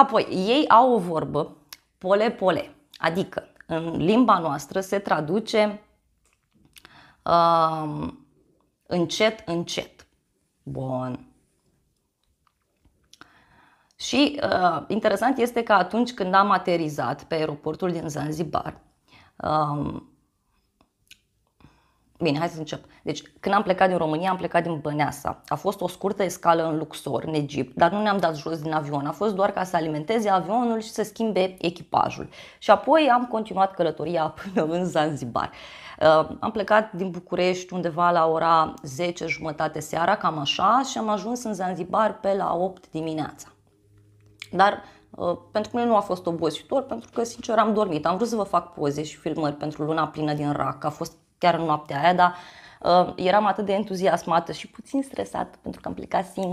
Apoi, ei au o vorbă pole-pole, adică în limba noastră se traduce uh, încet, încet. Bun. Și uh, interesant este că atunci când am aterizat pe aeroportul din Zanzibar, uh, Bine, hai să încep. Deci, când am plecat din România, am plecat din Băneasa. A fost o scurtă escală în Luxor, în Egipt, dar nu ne-am dat jos din avion. A fost doar ca să alimenteze avionul și să schimbe echipajul. Și apoi am continuat călătoria până în Zanzibar. Uh, am plecat din București undeva la ora 10 jumătate seara, cam așa, și am ajuns în Zanzibar pe la 8 dimineața. Dar uh, pentru mine nu a fost obositor, pentru că, sincer, am dormit. Am vrut să vă fac poze și filmări pentru luna plină din Rac. A fost chiar în noaptea aia, dar uh, eram atât de entuziasmată și puțin stresată pentru că am plecat singură.